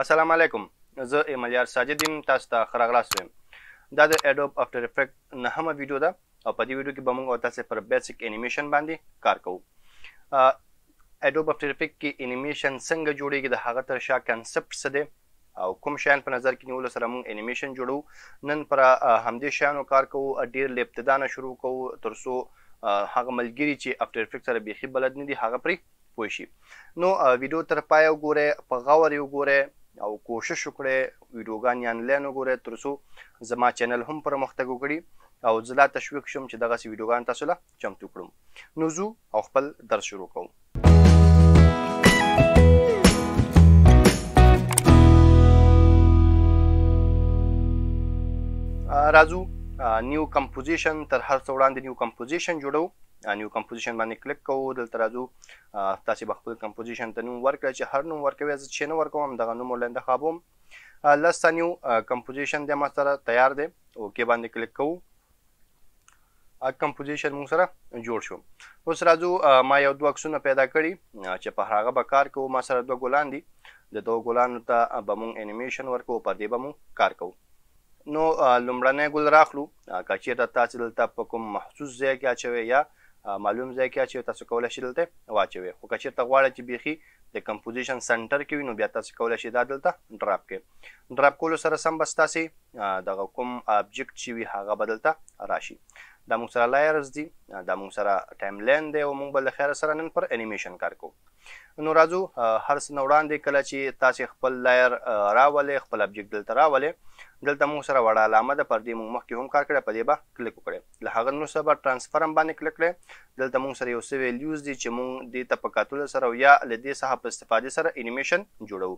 السلام علیکم زه ایملیار ساجد یم تاسو ته ښه راغلاست وایم دا د اډوب افټر افیکټ نهمه ویډیو ده او په دې ویډیو کې به موږ او تاسو پر بیسک انیمیشن باندې کار کوو اډوب افټر افیکټ کې انیمیشن څنګه جوړیږي د هغه تر شا کنسپټ څه دی او کوم شیان په نظر کې نیول سره موږ انیمیشن جوړو نن پر همدې شیانو کار کوو ډیر له ابتدا نه شروع کوو ترسو هغه ملګری چې افټر افیکټ سره بيخي بلد نه دي هغه پرې پوه شي نو ویډیو تر پای وګوره په غور یو ګوره او کوشش وکړئ ویډیوګان انلاین وګورئ ترڅو زما چینل هم پرمختګ وکړي او زه لا تشویق شم چې دغه ویډیوګان تاسو ته چمتو کړم نو زه او خپل درس شروع کوم راځو نیو کمپوزیشن تر هر څو وړاندې نیو کمپوزیشن جوړو نیو کمپوزیشن باندې کلیک کوو دلته راځو تاسو به خپل کمپوزیشن ته نوم ورکړئ چې هر نوم ورکوي زه چې نه ورکوم دغه نوم ولې انتخابوم لس ثانیو کمپوزیشن د ما سره تیار دی اوکې باندې کلیک کوو کمپوزیشن مون سره جوړ شو اوس راځو ما یو دوه عکسونه پیدا کړي چې په هغه به کار کوو ما سره دوه ګلان دي د دوه ګلانو ته به مونږ انیمیشن ورکوو پر دې به مونږ کار کوو نو لومړنی ګل راخلو که چېرته تاسې دلته په کوم محسوس ځای کې اچوئ یا معلوم ځای کې چې تاسو کولای شئ دلته واچوي خو که چیرته غواړئ چې بیخي د کمپوزیشن سنټر کې وي نو بیا تاسو کولای شئ دا دلته ډراپ کې ډراپ کولو سره سم بس تاسو دغه کوم ابجیکټ چې وي هغه بدلته راشي دا موږ سره لایرز دي دا موږ سره ټایم لاین دی او موږ بل خیر سره نن پر انیمیشن کار کوو نو راځو هر څه وړاندې کله چې تاسو خپل لایر راولې خپل ابجیکټ دلته راولې دلته موږ سره وړه علامه ده پر دې موږ مخکې هم کار کړی په دې به کلیک وکړئ له هغه نو سره به ترانسفر هم باندې کلیک کړئ دلته موږ سره یو څه ویلیوز دي چې موږ دې ته په کتلو سره یا له دې څخه په استفادې سره انیمیشن جوړو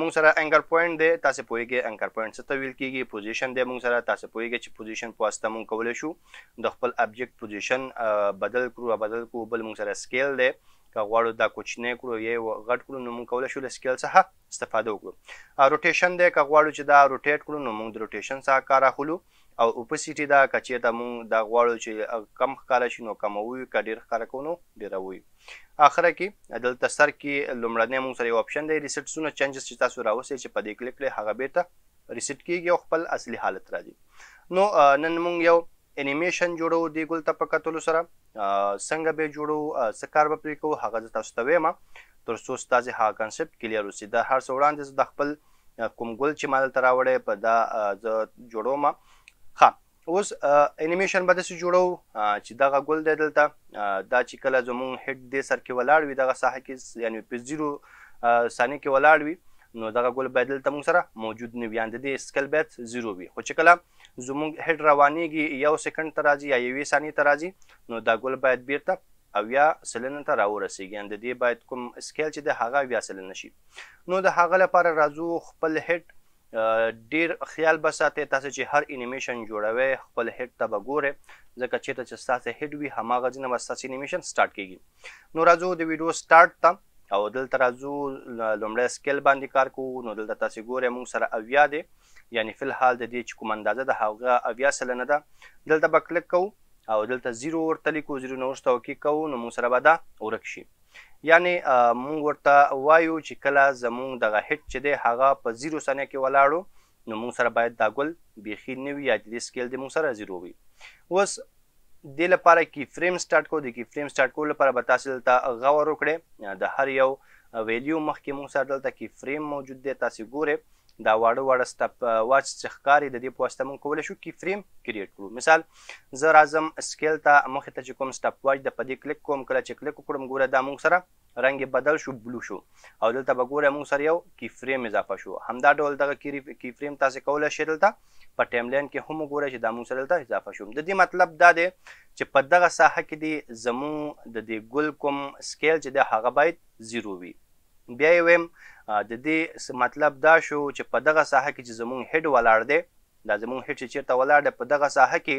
مونږ سره انکر پوینټ دی تاسو پوهیږئ انکر پوینټ څه ته ویل کیږي پوزیشن دی مونږ سره تاسو پوهیږئ چې پوزیشن په واسطه مونږ کولای شو د خپل ابجیکټ پوزیشن بدل کړو بدل کو بل مونږ سره سکیل دی که غواړو دا کوچنی کړو یا غټ کړو نو موږ کولای شو له سکیل څخه استفاده وکړو روټیشن دی که غواړو چې دا روټیټ کړو نو موږ د روټیشن څخه کار اخلو او اپوسیټي دا کچې ته موږ دا غواړو چې کم ښکاره شي نو کموي که ډېر ښکاره کړو نو ډېروي اخره کې دلته سر کې لومړنی موږ سره یو اپشن دی ریسټسونه چینجز چې تاسو راوستئ چې په دې کلیک کړئ هغه بېرته ریسټ کېږي او خپل اصلي حالت راځي نو نن موږ یو انیمیشن جوړو دی ګل ته په کتلو سره څنګه به جوړو سکار به پرې کوو هغه تاسو ته وایم تر څو ستاسو ها کانسپټ کلیر وسی دا هر څو وړاندې د خپل کوم ګل چې مال تر راوړې په دا جوړوم ها اوس انیمیشن به داسې جوړو چې دغه ګل دی دلته دا چې کله زمون هډ دې سر کې ولاړ وي دغه ساحه کې یعنی په زیرو ثانیه کې ولاړ وي نو دغه ګل به دلته موږ سره موجود نه وي اند دې اسکل بیت زیرو وي خو چې کله زموږ هډ روانېږي یو سکند ته راځي یا یوې ثانیې ته راځي نو دا ګل باید بیرته اویا سلنه ته راورسیږي اند دې باید کوم اسکیل چې د هغه اویا سلنه شي نو د هغه لپاره راځو خپل هډ ډیر خیال بساتئ تاسو چې هر انیمیشن جوړوي خپل هډ ته وګوره ځکه چې ته چې تاسو هډ وي هماغه ځنه واساسي انیمیشن سٹارټ کیږي نو راځو د ویډیو سٹارټ ته او دلته راځو لومړی سکیل باندې کار کوو نو دلته تاسو ګورئ موږ سره اویا دی یعنی فل حال د دې چې کوم اندازه د هغه اویا سلنه ده دلته به کلک کوو او دلته 0 ورته لیکو 0 نو ورته کې کوو نو موږ سره به دا ورک شي یعنی موږ ورته وایو چې کله زموږ دغه هټ چې دی هغه په 0 ثانیه کې ولاړو نو موږ سره باید دا ګل بیخي نوي یا د سکیل د موږ سره 0 وي اوس د لپاره کی فریم سٹارټ کو د کی فریم سٹارټ کول لپاره به تاسو دلته غور وکړئ د هر یو ویلیو مخکې موږ سره دلته کی فریم موجود دی تاسو ګوره دا واړه واړه سټپ واچ چې ښکاري د دې په واسطه موږ کولی شو کی فریم کریټ کړو مثال زه راځم سکیل ته مخې ته چې کوم سټپ واچ د په دې کلیک کوم کله چې کلیک وکړم ګوره دا موږ سره رنګ بدل شو بلو شو او دلته به ګوره موږ سره یو کی فریم اضافه شو همدا ډول دغه کی فریم تاسو کولی شئ دلته په ټایم لاین کې هم ګوره چې دا موږ سره دلته اضافه شو د دې مطلب دا دی چې په دغه ساحه کې دی زمو د دې ګل کوم سکیل چې د هغه باید زیرو وي بیا یې ویم د دې مطلب دا شو چې په دغه ساحه کې چې زمونږ هډ ولاړ دی دا زمونږ هیڅ چیرته ولاړ ده په دغه ساحه کې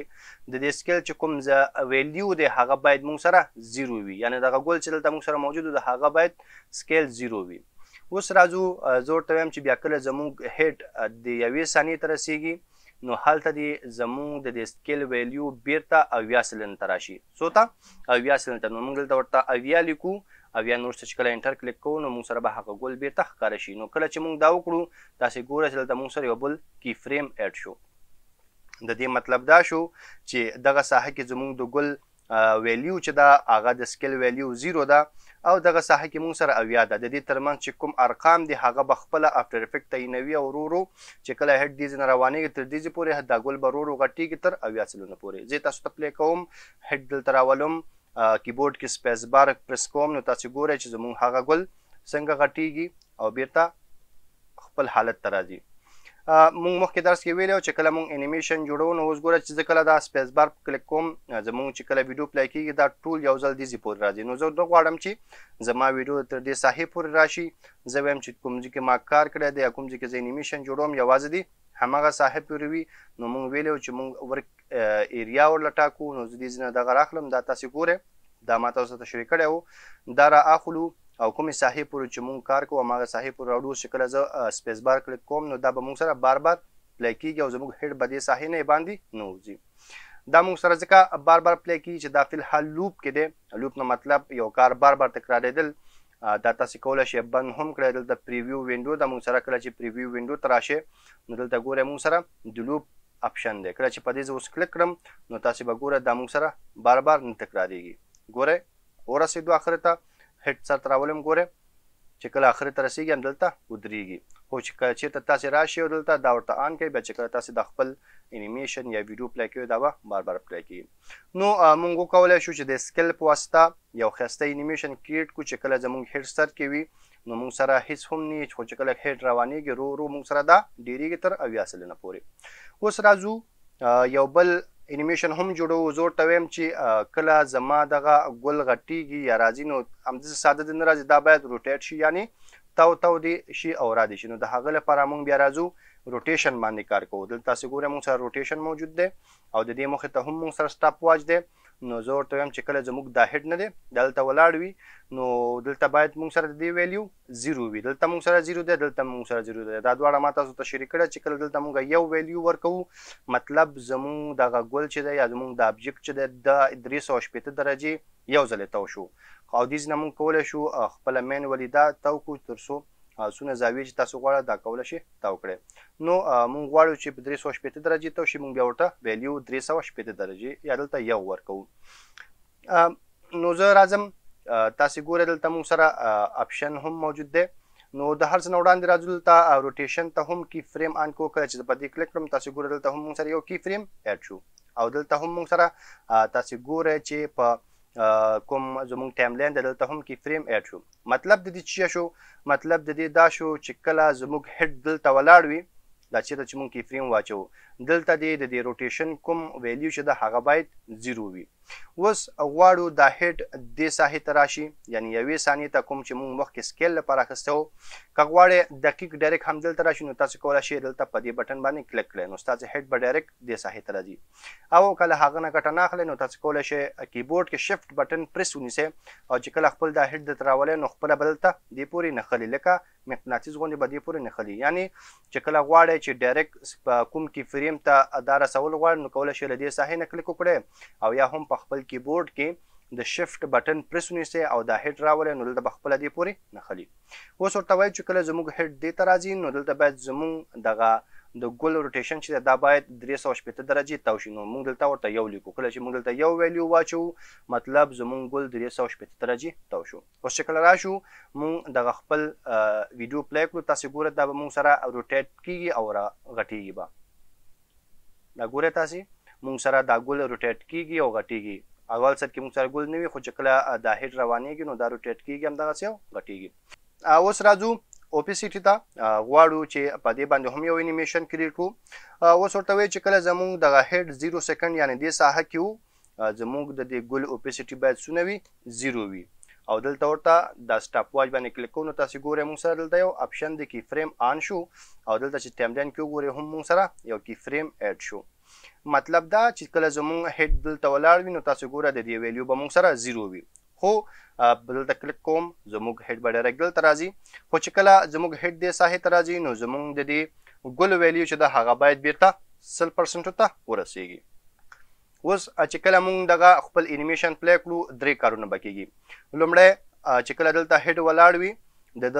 د دې سکیل چې کوم ز ویلیو ده هغه باید مونږ سره زیرو وي یعنی دغه ګول چې دلته مونږ سره موجود ده هغه باید سکیل زیرو وي اوس راځو زور ته ویم چې بیا کله زمونږ هډ د یوې ثانیې تر رسیږي نو هلته دی زمونږ د دې سکیل ویلیو بیرته اویا سلن تراشي سوتا اویا سلن تر نو مونږ دلته ورته اویا لیکو او یا نور چې کله انټر کلیک کوو نو موږ سره به هغه ګول بیرته ښکاره شي نو کله چې موږ دا وکړو تاسو ګورئ چې دلته موږ سره یو بل کی فریم اډ شو د دې مطلب دا شو چې دغه ساحه کې زموږ د ګل ویلیو چې دا هغه د سکیل ویلیو 0 ده او دغه ساحه کې موږ سره اویا ده د دې ترمنځ چې کوم ارقام دي هغه بخپل افټر افیکټ تینوي او ورو چې کله هډ دیز نه روانې تر دې پورې دا ګل به ورو غټي کې تر اویا سلونه پورې زه تاسو ته پلی کوم هډ دل تراولم کیبورډ کې سپیس بار پرس کوم نو تاسو ګورئ چې زموږ هغه ګل څنګه غټیږي او بیرته خپل حالت ته راځي مونږ مخکې درس کې ویلو چې کله مونږ انیمیشن جوړو نو اوس ګوره چې کله دا سپیس بار کلک کوم زمونږ چې کله ویډیو پلی کیږي دا ټول یو ځل دې پور راځي نو زه دوه غواړم چې زما ویډیو تر دې ساحې پورې راشي زه وایم چې کوم ځکه ما کار کړی دی کوم ځکه زه انیمیشن جوړوم یوازې دی همغه صاحب پوروي نو مونږ ویلو چې مونږ ورک ایریا ورلټاکو نو ځدې ځنه دغه راخلم دا تاسو ګوره دا ما تاسو ته شریک کړو دا را اخلو او کومې صاحب پورو چې مونږ کار کوو همغه صاحب پورو راوړو شکل زه سپیس بار کلیک کوم نو دا به مونږ سره بار بار پلی کیږي او زموږ هډ به دې صاحب نه باندې نو ځي دا موږ سره ځکه بار بار پلی کیږي چې دا فل حال لوپ کې دی لوپ نو مطلب یو کار بار بار تکرارېدل دا تاسو کولای شئ بند هم کړئ دلته پریویو وینډو د موږ سره کله چې پریویو وینډو ته راشئ نو دلته ګورئ موږ سره د لوپ اپشن دی کله چې په دې زه اوس کلک کړم نو تاسو به ګورئ دا موږ سره بار بار نه تکراریږي ګورئ ورسېدو اخر ته هډ سر تراولم ګورئ چې کله اخر ته رسیږي هم دلته ودرېږي خو چې کله چیرته تاسو راشي دلته دا ورته آن کوي بیا چې کله تاسو د خپل انیمیشن یا ویډیو پلی کوي دا به بار بار پلی کوي نو مونږ کولای شو چې د سکل په واسطه یو خسته انیمیشن کریټ کو چې کله زمونږ هډ سر کې وي نو موږ سره هیڅ هم نه چې چې کله هډ روانيږي رو رو موږ سره دا ډیریږي تر اویا سلنه پورې اوس راځو یو بل انیمیشن هم جوړو زور ته ویم چې کله زما دغه ګل غټیږي یا راځي نو همدې ساده د ناراضي دا باید روټیټ شي یعنی تاو تاو دی شي او را دي شي نو د هغه لپاره موږ بیا راځو روټیشن باندې کار کوو دلته تاسو ګورئ موږ سره روټیشن موجود دی او د دې مخ ته هم موږ سره سټاپ واچ دی نو زه ورته وایم چې کله زموږ دا هډ نه دی دلته ولاړ وي نو دلته باید موږ سره د ویلیو زیرو وي دلته موږ سره زیرو دی دلته موږ سره زیرو دی دا دواړه ما تاسو ته شریک کړه چې کله دلته موږ یو ویلیو ورکوو مطلب زموږ دغه ګول چې دی یا زموږ د ابجیکټ چې دی د درې سوه شپېته درجې یو ځلې تو شو او دیز نه موږ کولی شو خپله مین ولې دا تو کړو تر څو څونه زاویه چې تاسو غواړئ دا کول شي دا وکړئ نو مونږ غواړو چې په 360 درجه ته شي مونږ بیا ورته ویلیو 360 درجه یا دلته یو ورکو نو زه راځم تاسو ګورئ دلته مونږ سره اپشن هم موجود دی نو د هر څه وړاندې راځو دلته روټیشن ته هم کی فریم ان کو کړ چې په دې کلیک کړم تاسو ګورئ دلته هم مونږ سره یو کی فریم اډ شو او دلته هم مونږ سره تاسو ګورئ چې په کوم زمونږ ټایم لاین دلته هم کې فریم اډ شو مطلب د دې چې شو مطلب د دې دا شو چې کله زمونږ هډ دلته ولاړ وي دا چې چې مونږ کې فریم واچو دلته د دې روټیشن کوم ویلیو چې د هغه باید 0 وي اوس غواړو دا هډ د ساحې ته راشي یعنی یوې ثانیې ته کوم چې موږ مخکې سکیل لپاره اخیسته وو که غواړې دقیق ډایرکټ همدلته راشي نو تاسو کولی شئ دلته په دې بټن باندې کلک کړئ نو ستاسو هډ به ډایرکټ د ساحې ته راځي او کله هغه نه کټه نه اخلئ نو تاسو کولی شئ کیبورډ کې شفټ بټن پریس ونیسئ او چې کله خپل دا هډ درته راولئ نو خپله بدلته دې پورې نښلي لکه مقناطیس غونډې به دې پورې نښلي یعنی چې کله غواړئ چې ډایرکټ کوم کې فریم ته اداره سول غواړئ نو کولی شئ له دې ساحې نه کلک وکړئ او یا هم په خپل کیبورډ کې د شفټ بٹن پرس ونیسئ او دا هډ راولئ نو دلته به خپله دې پورې نښلي اوس ورته وایي چې کله زموږ هډ دې ته راځي نو دلته باید زموږ دغه د ګل روټیشن چې دا باید 360 درجه تاوشي نو موږ دلته ورته یو لیکو کله چې موږ دلته یو ویلیو واچو مطلب زموږ ګل 360 درجه تاوشو اوس شکل راشو موږ د خپل ویډیو پلی کړو تاسو ګوره دا به موږ سره روټیټ کیږي او را غټیږي با دا ګوره تاسو موږ سره دا ګل روټیټ کیږي او غټیږي اول سر کې موږ سره ګل نه وي خو چې کله دا هډ روانېږي نو دا روټیټ کېږي همدغسې او غټېږي اوس راځو اوپیسیټي ته غواړو چې په دې باندې هم یو انیمیشن کریټ کړو اوس ورته وایي چې کله زموږ دغه هډ زیرو سیکنډ یعنې دې ساحه کې وو زموږ د دې ګل اوپیسیټي باید څونه وي زیرو وي او دلته ورته د سټاپ واچ باندې کلیک کوو نو تاسو ګورئ موږ سره دلته یو اپشن دی کی فریم آن شو او دلته چې ټایم لاین کې وګورئ هم موږ سره یو کی فریم اډ شو مطلب دا چې کله زمونږ هډ دلته ولاړ وي نو تاسو ګوره د دې ویلیو به موږ سره زیرو وي خو دلته کلک کوم زموږ هډ به ډایرکټ دلته راځي خو چې کله زموږ هډ دې ساحې ته راځي نو زموږ د دې ګل ویلیو چې دا هغه باید بیرته سل پرسنټ ته ورسیږي اوس چې کله مونږ دغه خپل انیمیشن پلی کړو درې کارونه بکیږي لومړی چې کله دلته هډ ولاړ وي د د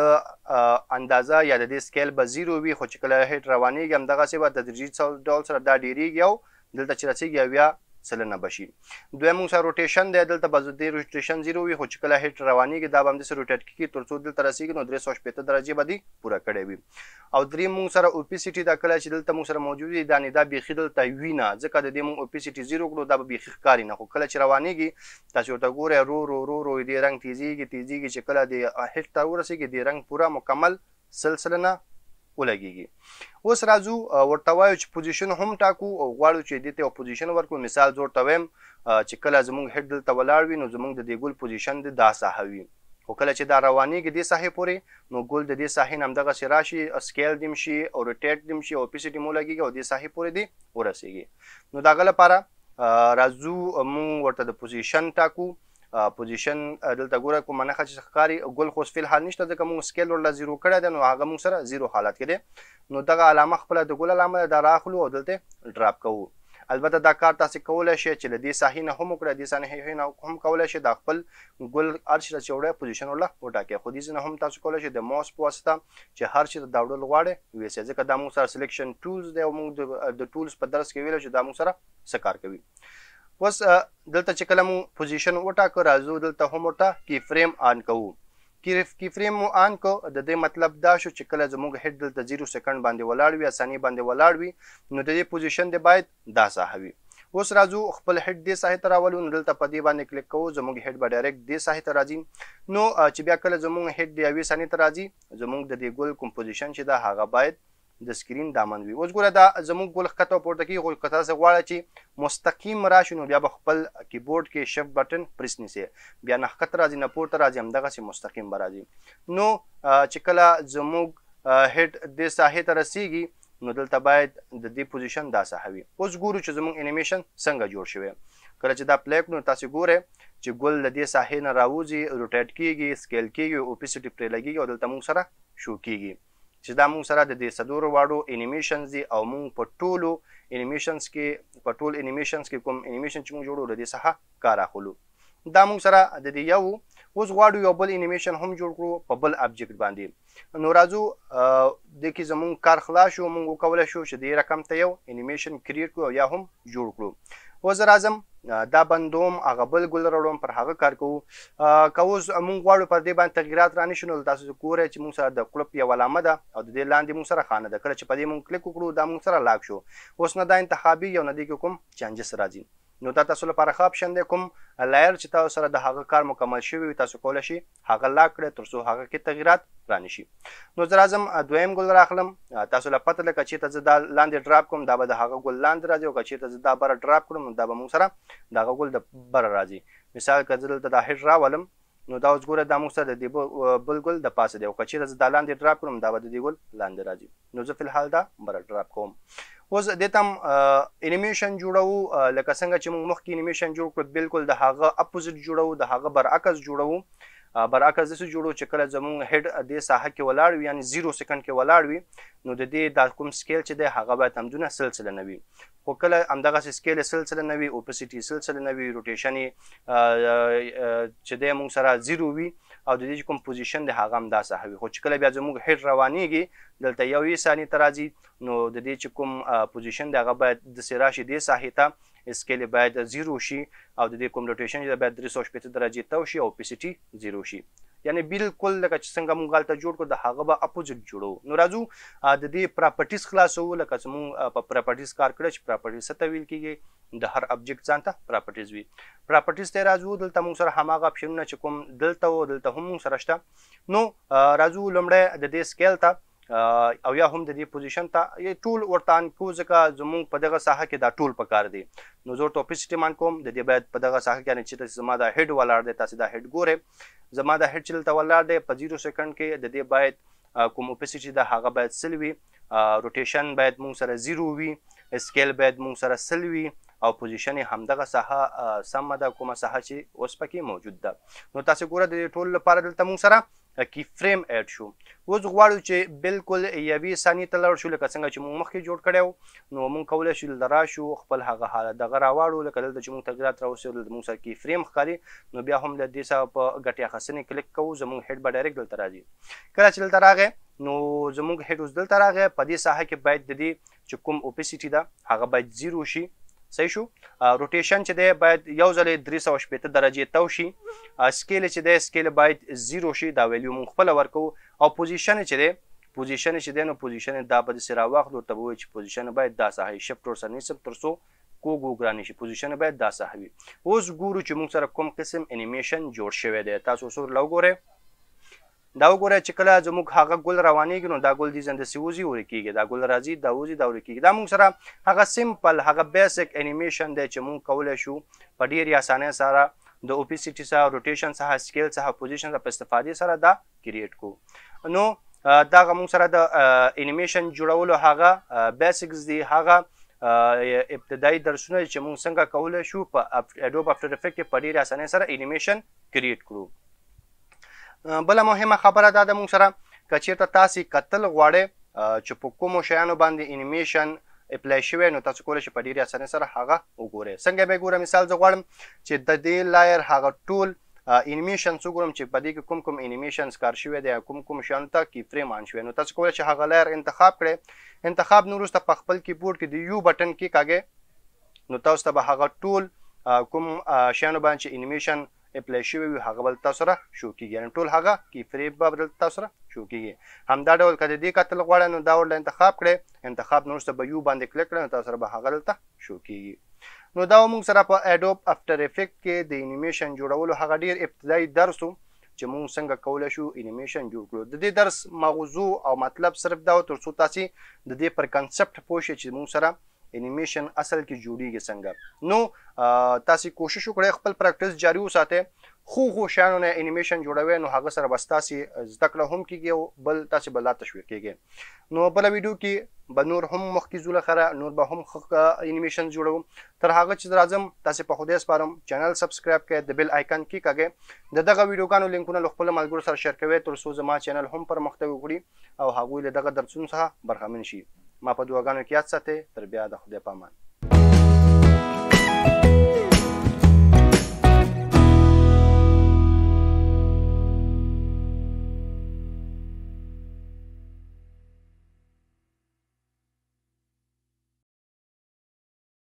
اندازه یا د دې سکیل به زیرو وي خو چې کله هیټ روانېږي همدغسې به تدریجي ډول سره دا ډېرېږي او دلته چې رسېږي یا سلنه بشي دوی موږ سره روټیشن دی دلته به د روټیشن زیرو وي خو چې کله هټ روانيږي دا به هم د روټیټ کی تر څو دلته رسیږي نو 315 درجه باندې پوره کړي وي او درې موږ سره اوپیسيټي دا کله چې دلته موږ سره موجود دي دا نه دا بيخي دلته وینه ځکه د دې موږ اوپیسيټي زیرو کړو دا به بيخي ښکاری نه خو کله چې روانيږي تاسو ورته ګوره رو رو رو رو دې رنگ تیزيږي تیزيږي چې کله د هټ تر ورسیږي دې رنگ پوره مکمل سلسله نه ولګيږي اوس راځو ورته وایو چې پوزیشن هم ټاکو او غواړو چې دته یو پوزیشن ورکو مثال زور تویم چې کله زمونږ هډ دلته ولاړ وي نو زمونږ د دې ګل پوزیشن د دا ساحه وي او کله چې دا روانيږي د ساحې پورې نو ګل د دې ساحې نام دغه شي راشي اسکیل دیم شي او روټیټ دیم شي او پیسټی مو لګيږي او د ساحې پورې دی ورسیږي نو دا غل لپاره راځو مو ورته د پوزیشن ټاکو پوزیشن دلته ګوره کومه نه خچ ښکاری ګل خو فل حال نشته ځکه موږ سکیل ورله زیرو کړی دی نو هغه موږ سره زیرو حالت کې دی نو دغه علامه خپل د ګل علامه دا راخلو او دلته ډراپ کوو البته دا کار تاسو کولای شئ چې لدې ساحې نه هم کړی دې ساحې نه هم کولای شئ دا خپل ګل ارش را چوړې پوزیشن ورله وټاکې خو دې نه هم تاسو کولای شئ د موس په واسطه چې هر څه دا وړل غواړي وي ځکه دا موږ سره سلیکشن ټولز دی او موږ د ټولز په درس کې ویل چې دا موږ سره څه کار کوي اوس دلته چې کله مو پوزیشن وټاکو راځو دلته هم ورته کی فریم آن کوو کی فریم مو آن کو د دې مطلب دا شو چې کله زموږ هډ دلته 0 سکند باندې ولاړ وي اسانی باندې ولاړ وي نو د دې پوزیشن د باید دا صحوي اوس راځو خپل هډ دې صحیح تر اولو نو دلته په دې باندې کلیک کوو زموږ هډ به ډایرکټ دې صحیح تر راځي نو چې بیا کله زموږ هډ دی اوی سانی تر راځي زموږ د دې ګل کمپوزیشن چې دا هغه باید د سکرین دامن وي اوس ګوره دا زموږ ګول ښکته او پورته کېږي خو که تاسې غواړئ چې مستقیم راشي نو بیا به خپل کیبورډ کې شف بټن پرس نیسې بیا نه ښکته راځي نه پورته راځي همدغسې مستقیم به راځي نو چې کله زموږ هډ دې ساحې ته رسیږي نو دلته باید د دې پوزیشن دا ساحه وي اوس ګورو چې زموږ انیمیشن څنګه جوړ شوی کله چې دا پلیک نو تاسو ګوره چې ګل د دې ساحې نه راوځي روټیټ کیږي سکیل کیږي اوپیسټي پرې لګیږي او دلته موږ سره شو کیږي چې دا مونږ سره د دې سدور واړو انیمیشنز دي او مونږ په ټولو انیمیشنز کې په ټول انیمیشنز کې کوم انیمیشن چې مونږ جوړو د دې څخه کار اخلو دا مونږ سره د دې یو اوس غواړو یو بل انیمیشن هم جوړ کړو په بل ابجیکټ باندې نو راځو د کی زمونږ کار خلاص شو مونږ کولای شو چې دې رقم ته یو انیمیشن کریټ کړو یا هم جوړ کړو وزر اعظم دا بندوم هغه بل ګل رړوم پر هغه کار کوو کوز مونږ غواړو پر دې باندې تغیرات رانی شنو تاسو کوره چې مونږ سره د کلب یو علامه ده او د دې لاندې مونږ سره خانه ده کله چې په دې مونږ کلیک وکړو دا مونږ سره لاګ شو اوس نه دا انتخابي یو ندی کوم چانجز راځي نو دا تاسو لپاره ښه اپشن دی کوم لایر چې تاسو سره د هغه کار مکمل شوی وي تاسو کولای شي هغه لا کړئ تر څو هغه کې تغیرات رانشي نو زه راځم دویم ګل راخلم تاسو لپاره پته لکه چې ته دا لاندې ډراپ کوم دا به د هغه ګل لاندې راځي او که چېرته زه دا بره ډراپ کړم دا به موږ سره د هغه ګل د بره راځي مثال که زه دلته دا هډ راولم نو دا اوس ګوره دا موږ سره د دې بل ګل د پاسه دی او که چېرې زه دا لاندې ډراپ کړم دا به د دې ګل لاندې راځي نو زه فلحال دا بره ډراپ کوم اوس دې تم انیمیشن جوړو لکه څنګه چې موږ مخکې انیمیشن جوړ کړ بالکل د هغه اپوزیټ جوړو د هغه برعکس جوړو برعکس دسه جوړو چې کله زمونږ هډ دې ساحه کې ولاړ وي یعنی 0 سکند کې ولاړ وي نو د دې د کوم سکیل چې د هغه باید همدونه سلسله نوي خو کله همدغه سکیل سلسله نوي اوپسيټي سلسله نوي روټیشن چې د موږ سره 0 وي او د دې کوم پوزیشن د هغه هم دا ساحه وي خو چې کله بیا زمونږ هډ روانيږي دلته یوې ثانیې ترازی نو د دې چې کوم پوزیشن د هغه باید د سراشي د ساحه ته اسکیل باید زیرو شي او د دې کوم روټیشن چې باید 360 درجه ته شي او پی سي ټي زیرو شي یعنی بالکل لکه چې څنګه مونږ غلطه جوړ کړ د هغه به اپوزټ جوړو نو راځو د دې پراپرټیز خلاصو لکه چې مونږ په پراپرټیز کار کړی چې پراپرټیز څه ویل کیږي د هر ابجیکټ ځان ته پراپرټیز وي پراپرټیز ته راځو دلته مونږ سره هماغه اپشنونه چې کوم دلته او دلته هم مونږ سره شته نو راځو لمړی د دې سکیل ته او یا هم د دې پوزیشن ته یي ټول ورته انکو ځکه زموږ په دغه ساحه کې دا ټول پکار دي نو زه ټاپي سیستم ان کوم د دې باید په دغه ساحه کې چې تاسو زما دا هډ ولاړ دی تاسو دا هډ ګوره زما دا هډ چلته ولاړ دی په 0 سکند کې د دې باید کوم اپسټي دا هغه باید سلوي روټیشن باید مونږ سره 0 وي اسکیل باید مونږ سره سلوي او پوزیشن همدغه ساحه سمه ده کومه ساحه چې اوس پکې موجود ده نو تاسو ګوره د ټول لپاره دلته مونږ سره کی فریم اډ شو اوس غواړو چې بالکل یوې ثانیې ته لاړ شو لکه څنګه چې موږ مخکې جوړ کړو نو موږ کولی شو دلته راشو خپل هغه حالت دغه راواړو لکه دلته چې موږ تغیرات راوستو دلته موږ سره کی فریم ښکاري نو بیا هم له دې سره په ګټې اخیستنې کلیک کوو زموږ هډ به ډایرکټ دلته راځي کله چې دلته راغی نو زموږ هډ اوس دلته راغی په دې ساحه کې باید د دې چې کوم اوپیسټي ده هغه باید زیرو شي صحیح شو روټیشن چې دی باید یو ځلې 360 درجه تو شي سکیل چې دی سکیل باید 0 شي دا ویلیو مون خپل ورکو او پوزیشن چې دی پوزیشن چې دی نو پوزیشن دا به سره واخلو ورته وایي چې پوزیشن باید دا صحیح شفت ور سره نسب ترسو کوګو ګرانی شي پوزیشن باید دا صحیح وي اوس ګورو چې مون سره کوم قسم انیمیشن جوړ شوی دی تاسو سره لوګوره دا وګوره چې کله زموږ هغه ګل روانېږي نو دا ګل دي زنده سیوزي ور کیږي دا ګل راځي دا وزي دا ور کیږي دا موږ سره هغه سیمپل هغه بیسیک انیمیشن دی چې موږ کولای شو په ډیر اسانه سره د اوپیسيټي سره روټیشن سره سکیل سره پوزیشن سره استفاده سره دا کریټ کو نو دا موږ سره د انیمیشن جوړولو هغه بیسیکس دی هغه ابتدایي درسونه چې موږ څنګه کولای شو په اډوب افټر افیکټ په ډیر اسانه سره انیمیشن کریټ کړو بل مهمه خبره دا د مونږ سره کچیرته تاسو قتل غواړي چې په کومو شیانو باندې انیمیشن اپلای شوی نو تاسو کولای شئ په ډیره اسانۍ سره هغه وګورئ څنګه به ګورم مثال زه غواړم چې د دې لایر هغه ټول انیمیشن وګورم چې په دې کې کوم کوم انیمیشنز کار شوی دی کوم کوم شیان ته کی فریم ان شوی نو تاسو کولای شئ هغه لایر انتخاب کړئ انتخاب نو وروسته په خپل کیبورډ کې د یو بٹن کې کاږئ نو تاسو ته به هغه ټول کوم شیانو باندې انیمیشن اپلای شوی وي هغه بل تاسو سره شو کیږي یعنی ټول هغه کی فری به بل تاسو سره شو کیږي همدا ډول کده دې کتل غواړئ نو دا ورل انتخاب کړئ انتخاب نو سره به یو باندې کلیک کړئ تاسو سره به هغه دلته شو کیږي نو دا موږ سره په اډوب افټر افیکټ کې د انیمیشن جوړولو هغه ډیر ابتدایي درس چې موږ څنګه کولای شو انیمیشن جوړ کړو د دې درس موضوع او مطلب صرف دا تر څو تاسو د دې پر کنسپټ پوه شئ چې موږ سره انیمیشن اصل کې جوړیږي څنګه نو تاسو کوشش وکړئ خپل پریکټیس جاری وساتئ خو خو شانو نه انیمیشن جوړوي نو هغه سره بس تاسو زده کړه هم کیږي او بل تاسو بل لا تشویق کیږي نو بل ویډیو کې به نور هم مخکې زول خره نور به هم خخ انیمیشن جوړو تر هغه چې درازم تاسو په خوده سپارم چینل سبسکرایب کړئ د بیل آیکن کې کاږي دغه ویډیوګانو لینکونه له خپل ملګرو سره شریکوي تر څو زما چینل هم پرمختګ وکړي او هغه له دغه درسونو څخه برخمن شي ما په دعاګانو کې یاد ساتئ تر بیا د خدای په امان